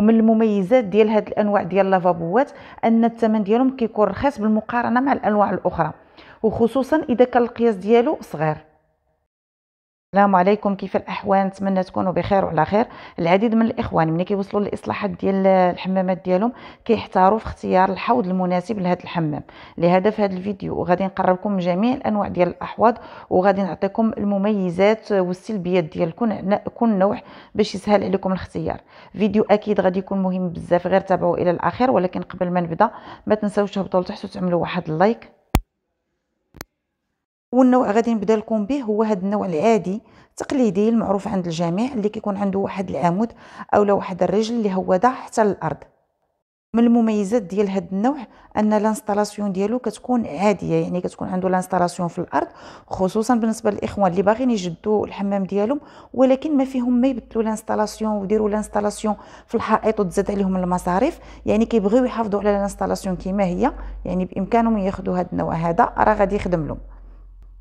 ومن المميزات ديال هاد الانواع ديال لافابوات ان الثمن ديالهم كيكون رخيص بالمقارنه مع الانواع الاخرى وخصوصا اذا كان القياس ديالو صغير السلام عليكم كيف الاحوال نتمنى تكونوا بخير وعلى خير العديد من الاخوان ملي كيوصلوا للاصلاحات ديال الحمامات ديالهم كيحتاروا في اختيار الحوض المناسب لهذا الحمام لهذا هذا الفيديو وغادي نقربكم جميع الانواع ديال الاحواض وغادي نعطيكم المميزات والسلبيات ديال كل كل نوع باش يسهل عليكم الاختيار فيديو اكيد غادي يكون مهم بزاف غير تابعوا الى الاخير ولكن قبل ما نبدا ما تنساوش تهبطوا لتحت وتعملوا واحد اللايك والنوع غادي نبدا لكم به هو هذا النوع العادي تقليدي المعروف عند الجميع اللي كيكون عنده واحد العمود اولا واحد الرجل اللي هو ضاع حتى الارض من المميزات ديال هذا النوع ان لانستالاسيون ديالو كتكون عاديه يعني كتكون عنده لانستالاسيون في الارض خصوصا بالنسبه للاخوان اللي باغيين يجدوا الحمام ديالهم ولكن ما فيهم ما يبدلوا لانستالاسيون ويديروا لانستالاسيون في الحائط وتزاد عليهم المصاريف يعني كيبغيو يحافظوا على لانستالاسيون كما هي يعني بامكانهم ياخذوا هذا النوع هذا راه غادي يخدم لهم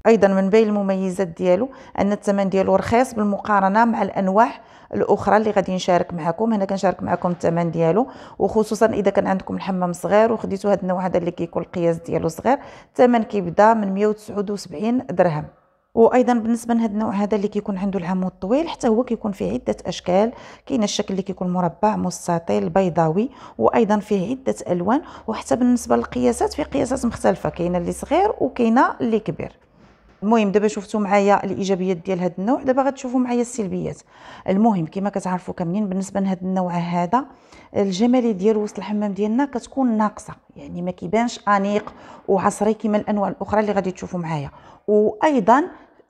ايضا من بين المميزات ديالو ان الثمن ديالو رخيص بالمقارنه مع الانواع الاخرى اللي غادي نشارك معكم هنا كنشارك معكم الثمن ديالو وخصوصا اذا كان عندكم الحمام صغير وخديتوا هذا النوع هذا اللي كيكون القياس ديالو صغير الثمن كيبدا من 179 درهم وايضا بالنسبه لهذا النوع هذا اللي كيكون عنده العمود الطويل حتى هو كيكون فيه عده اشكال كاين الشكل اللي كيكون مربع مستطيل بيضاوي وايضا فيه عده الوان وحتى بالنسبه للقياسات فيه قياسات مختلفه كاينه اللي صغير وكاينه اللي كبير المهم دابا شفتوا معايا الايجابيات ديال هذا النوع دابا غتشوفوا معايا السلبيات المهم كما كتعرفوا كاملين بالنسبه لهذا النوع هذا الجماليه ديال وسط الحمام ديالنا كتكون ناقصه يعني ما كيبانش انيق وعصري كما الانواع الاخرى اللي غادي تشوفوا معايا وايضا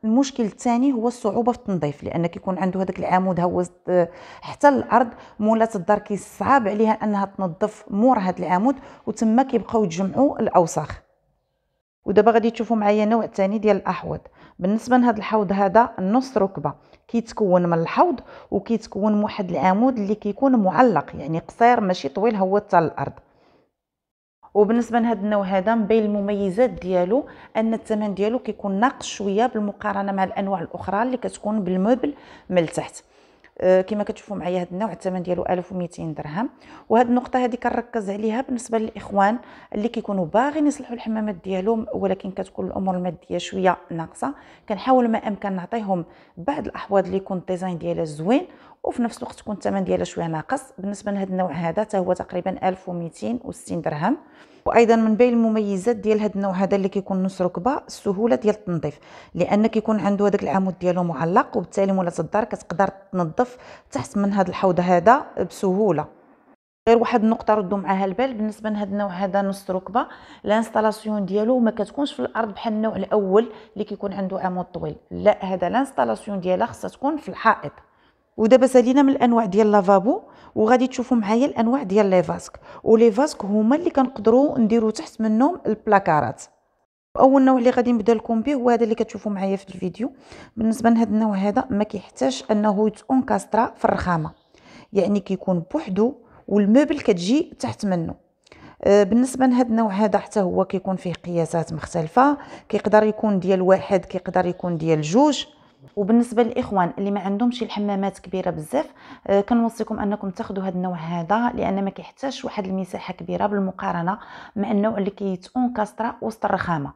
المشكل الثاني هو الصعوبه في التنظيف لان كيكون عنده هذاك العمود هو حتى الارض مولات الدار كيصعب عليها انها تنظف مور هذا العمود وتما كيبقاو يتجمعوا الاوساخ ودابا غادي تشوفوا معايا نوع ثاني ديال الاحوض بالنسبه لهذا الحوض هذا النص ركبه كيتكون من الحوض وكيتكون من واحد العمود اللي كيكون معلق يعني قصير ماشي طويل هو حتى الارض وبالنسبه لهذا النوع هذا من بين المميزات ديالو ان الثمن ديالو كيكون ناقص شويه بالمقارنه مع الانواع الاخرى اللي كتكون بالموبل من التحت آه، كما كتشوفوا معايا هذا النوع الثمن ديالو 1200 درهم وهاد النقطه هذه كنركز عليها بالنسبه للاخوان اللي كيكونوا باغيين يصلحوا الحمامات ديالهم ولكن كتكون الامور الماديه شويه ناقصه كنحاول ما امكن نعطيهم بعض الاحواض اللي يكون الديزاين ديالها زوين وفي نفس الوقت تكون الثمن ديالها شويه ناقص بالنسبه لهذا النوع هذا حتى هو تقريبا 1260 درهم وايضا من بين المميزات ديال هذا النوع هذا اللي كيكون نص ركبه السهوله ديال التنظيف لان كيكون عنده هذاك العمود ديالو معلق وبالتالي مولات الدار كتقدر تنظف تحت من هذا الحوض هذا بسهوله غير واحد النقطه ردوا معاها البال بالنسبه لهذا النوع هذا نص ركبه الانستالاسيون ديالو ما كتكونش في الارض بحال النوع الاول اللي كيكون عنده عمود طويل لا هذا الانستالاسيون ديالها خصها تكون في الحائط ودابا سالينا من الانواع ديال لافابو وغادي تشوفوا معايا الانواع ديال لي فاسك ولي فاسك هما اللي كنقدروا نديروا تحت منهم البلاكارات اول نوع اللي غادي نبدا لكم به هو هذا اللي كتشوفوا معايا في الفيديو بالنسبه لهذا النوع هذا ما كيحتاجش انه يتونكاسترا في الرخامه يعني كيكون بوحدو والموبل كتجي تحت منه آه، بالنسبه لهذا النوع هذا حتى هو كيكون فيه قياسات مختلفه كيقدر يكون ديال واحد كيقدر يكون ديال جوج وبالنسبه للاخوان اللي ما عندهمش الحمامات كبيره بزاف آه، كنوصيكم انكم تاخذوا هذا النوع هذا لان ما كيحتاجش واحد المساحه كبيره بالمقارنه مع النوع اللي كيتون كاسترا وسط الرخامه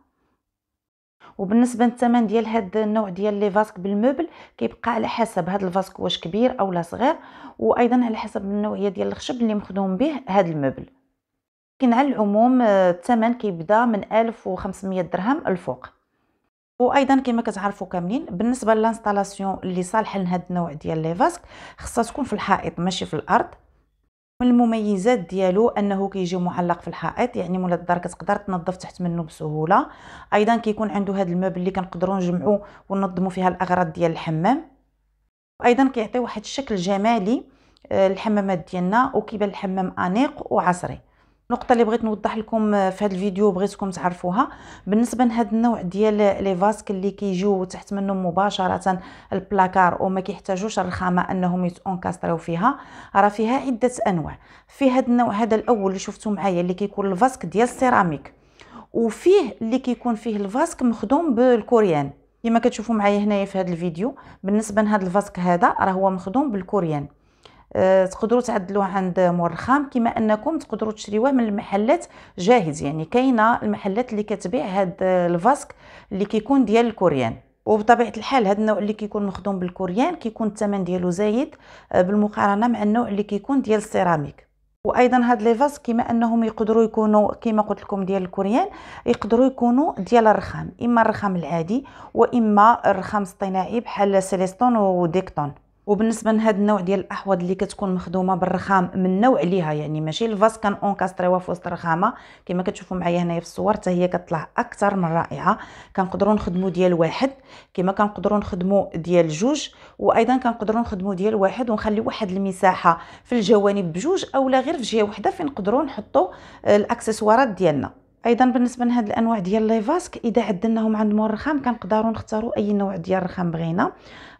وبالنسبه للثمن ديال هاد النوع ديال لي فاسك بالموبل كيبقى على حسب هاد الفاسك واش كبير اولا صغير وايضا على حسب النوعيه ديال الخشب اللي مخدوم به هاد الموبل لكن على العموم آه، الثمن كيبدا من 1500 درهم الفوق وايضا كما كتعرفوا كاملين بالنسبه للانستالاسيون اللي صالحه لهذا النوع ديال لي فاسك خصها تكون في الحائط ماشي في الارض من المميزات ديالو انه كيجي معلق في الحائط يعني مولا الدار كتقدر تنظف تحت منه بسهوله ايضا كيكون عنده هذا الماب اللي كنقدروا نجمعوا وننظموا فيها الاغراض ديال الحمام ايضا كيعطي واحد الشكل جمالي آه، الحمامات ديالنا وكيبان الحمام انيق وعصري النقطه اللي بغيت نوضح لكم في هذا الفيديو بغيتكم تعرفوها بالنسبه لهذا النوع ديال لي فاسك اللي كيجيو تحت منهم مباشره البلاكار وما كيحتاجوش الرخامه انهم يتونكاستريو فيها راه فيها عده انواع في هذا النوع هذا الاول اللي شفتو معايا اللي كيكون الفاسك ديال السيراميك وفيه اللي كيكون فيه الفاسك مخدوم بالكوريان كما كتشوفوا معايا هنايا في هذا الفيديو بالنسبه لهذا الفاسك هذا راه هو مخدوم بالكوريان آه، تقدروا تعدلوه عند مور الخام كما انكم تقدروا تشريوه من المحلات جاهز يعني كاينه المحلات اللي كتبيع هاد آه، الفاسك اللي كيكون ديال الكوريان وبطبيعه الحال هذا النوع اللي كيكون مخدوم بالكوريان كيكون الثمن ديالو زايد آه، بالمقارنه مع النوع اللي كيكون ديال السيراميك وايضا هاد لي فاس كما انهم يقدروا يكونوا كما قلت لكم ديال الكوريان يقدروا يكونوا ديال الرخام اما الرخام العادي واما الرخام الصناعي بحال سيليستون وديكتون وبالنسبه لهذا النوع ديال الاحواض اللي كتكون مخدومه بالرخام من نوع ليها يعني ماشي الفاس كان اونكاستريوا في وسط الرخامه كما كتشوفوا معايا هنايا في الصور حتى هي كطلع اكثر من رائعه كنقدروا نخدموا ديال واحد كما كنقدروا نخدموا ديال جوج وايضا كنقدروا نخدموا ديال واحد ونخلي واحد المساحه في الجوانب بجوج اولا غير في جهه وحده فين نقدروا نحطوا الاكسسوارات ديالنا ايضا بالنسبه لهاد الانواع ديال لي فاسك اذا عدلناهم عند مور الرخام كنقدروا نختاروا اي نوع ديال الرخام بغينا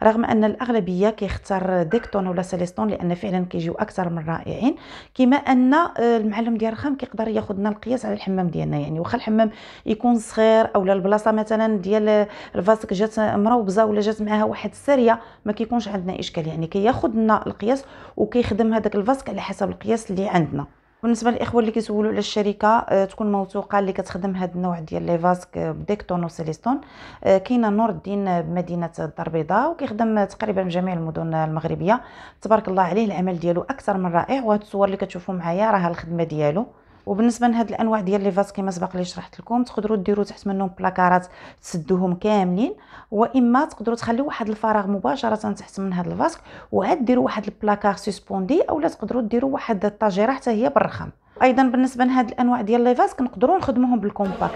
رغم ان الاغلبيه كيختار ديكتون ولا سيليستون لان فعلا كيجيو اكثر من رائعين كما ان آه، المعلم ديال الرخام كيقدر ياخذنا القياس على الحمام ديالنا يعني واخا الحمام يكون صغير اولا البلاصه مثلا ديال الفاسك جات مروبزه ولا جات معاها واحد السريه ما كيكونش عندنا اشكال يعني كياخذنا القياس وكيخدم هذاك الفاسك على حسب القياس اللي عندنا بالنسبه للاخوه اللي كيسولوا على الشركه آه، تكون موثوقه اللي كتخدم هذا النوع ديال لي فاسك آه، بديكتون وسيليستون آه، كاينه نور الدين بمدينه الدار البيضاء وكيخدم تقريبا جميع المدن المغربيه تبارك الله عليه العمل ديالو اكثر من رائع وهاد الصور اللي كتشوفوا معايا راها الخدمه ديالو وبالنسبه لهاد الانواع ديال لي فاس كما سبق لي شرحت لكم تقدروا ديروا تحت منهم بلاكارات تسدوهم كاملين واما تقدروا تخليو واحد الفراغ مباشره تحت من هاد الفاسك وعاد ديروا واحد البلاكار سسبوندي اولا تقدروا ديروا واحد الطاجيره حتى هي بالرخام ايضا بالنسبه لهاد الانواع ديال لي فاس كنقدروا نخدموهم بالكومباكت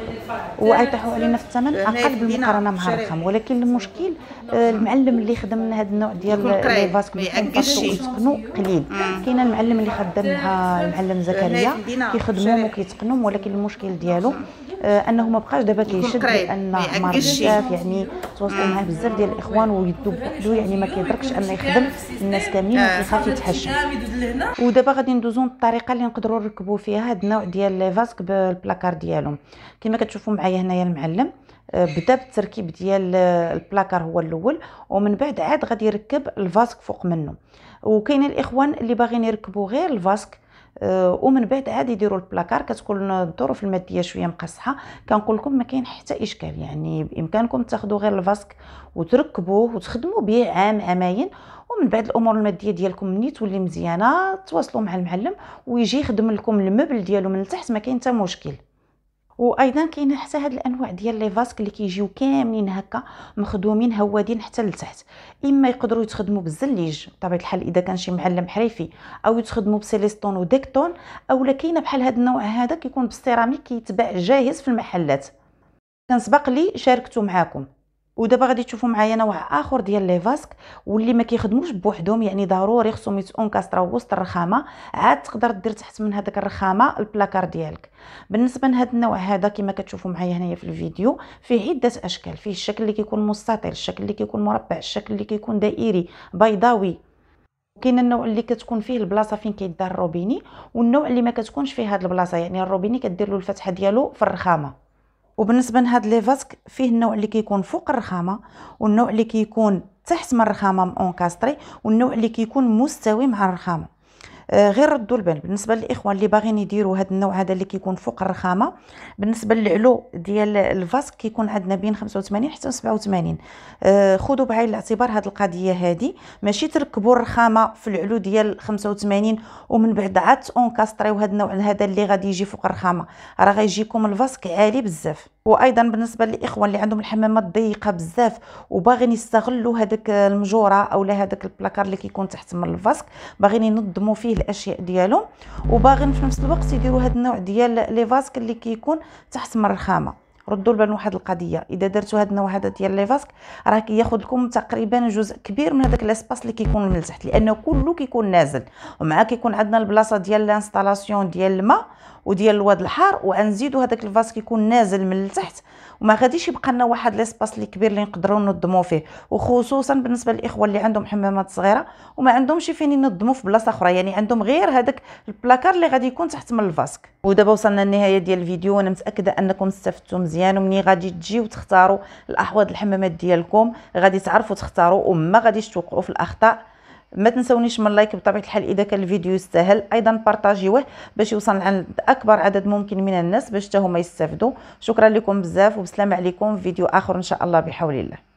ويطيحوا علينا في الثمن اقل بالمقارنه مع الرقم ولكن المشكل آه، المعلم اللي خدم هاد النوع ديال لي فاس كيتقنوا قليل كاين المعلم اللي مع المعلم زكريا كيخدمهم وكيتقنهم ولكن المشكل ديالو آه، انه ما بقاش دابا كيشد لان عمر يعني بزاف يعني تواصلوا معاه بزاف ديال الاخوان ويدو بوحدو يعني ما كيدركش انه يخدم الناس كاملين آه. وكيخاف يتحشم آه. ودابا غادي ندوزو الطريقه اللي نقدروا نركبوا فيها هاد النوع ديال لي فاسك بالبلاكار ديالهم كما كتشوفوا معايا هنايا المعلم بدا بالتركيب ديال البلاكار هو الاول ومن بعد عاد غادي يركب الفاسك فوق منه وكاين الاخوان اللي باغيين يركبوا غير الفاسك أه، ومن بعد عادي يديروا البلاكار كتكون الظروف الماديه شويه مقصحه كنقول لكم ما كاين حتى اشكال يعني بامكانكم تاخذوا غير الفاسك وتركبوه وتخدموا به عام عامين ومن بعد الامور الماديه ديالكم ملي تولي مزيانه تواصلوا مع المعلم ويجي يخدم لكم المبل ديالو من تحت ما كاين حتى مشكل وايضا كاين حتى هاد الانواع ديال لي فاسك اللي كيجيو كاملين هكا مخدومين هوادين حتى لتحت اما يقدروا يتخدموا بالزليج بطبيعه الحال اذا كان شي معلم حريفي او يتخدموا بسيليستون وديكتون اولا كاينه بحال هاد النوع هذا كيكون بالسيراميك كيتباع جاهز في المحلات كان سبق لي شاركته معاكم ودابا غادي تشوفوا معايا نوع اخر ديال لي فاسك واللي ما كيخدموش بوحدهم يعني ضروري خصهم يتسون كاسترا وسط الرخامه عاد تقدر دير تحت من هذاك الرخامه البلاكار ديالك بالنسبه لهذا النوع هذا كما كتشوفوا معايا هنايا في الفيديو فيه عده اشكال فيه الشكل اللي كيكون مستطيل الشكل اللي كيكون مربع الشكل اللي كيكون دائري بيضاوي كاين النوع اللي كتكون فيه البلاصه فين كيدار الروبيني والنوع اللي ما كتكونش فيه هاد البلاصه يعني الروبيني كدير له الفتحه ديالو في الرخامه وبالنسبه لهاد لي فاسك فيه النوع اللي كيكون فوق الرخامه والنوع اللي كيكون تحت من الرخامه مونكاستري والنوع اللي كيكون مستوي مع الرخامه آه، غير ردوا البال بالنسبه للاخوان اللي باغيين يديروا هذا النوع هذا اللي كيكون فوق الرخامه بالنسبه للعلو ديال الفاسك كيكون عندنا بين 85 حتى 87 آه، خذوا بعين الاعتبار هذه القضيه هذه ماشي تركبوا الرخامه في العلو ديال 85 ومن بعد عاد اونكاستريو هذا النوع هذا اللي غادي يجي فوق الرخامه راه غيجيكم الفاسك عالي بزاف وايضا بالنسبه للاخوان اللي عندهم الحمامات ضيقه بزاف وباغيين يستغلوا هذاك المجوره اولا هذاك البلاكار اللي كيكون تحت من الفاسك باغيين ينظموا فيه الاشياء ديالهم وباغيين في نفس الوقت يديروا هذا النوع ديال لي فاسك اللي كيكون تحت من الرخامه ردوا البال واحد القضيه اذا درتوا هذا النوع هذا ديال لي فاسك راه كياخذ لكم تقريبا جزء كبير من هذاك لاسباس اللي كيكون من تحت لانه كله كيكون نازل ومعاه كيكون عندنا البلاصه ديال الانستالاسيون ديال الماء وديال الواد الحار وغنزيدو هذاك الفاس كيكون نازل من التحت وما غاديش يبقى لنا واحد ليسباس لي كبير اللي نقدروا ننظموا فيه وخصوصا بالنسبه للاخوه اللي عندهم حمامات صغيره وما عندهمش فين ينظموا في بلاصه اخرى يعني عندهم غير هذاك البلاكار اللي غادي يكون تحت من الفاسك ودابا وصلنا للنهايه ديال الفيديو وانا متاكده انكم استفدتوا مزيان ومني غادي تجيو تختاروا الاحواض الحمامات ديالكم غادي تعرفوا تختاروا وما غاديش توقعوا في الاخطاء ما تنسونيش من لايك بطبيعه الحال اذا كان الفيديو يستاهل ايضا بارطاجيوه باش يوصل عند اكبر عدد ممكن من الناس باش حتى هما يستافدوا شكرا لكم بزاف وبسلام عليكم فيديو اخر ان شاء الله بحول الله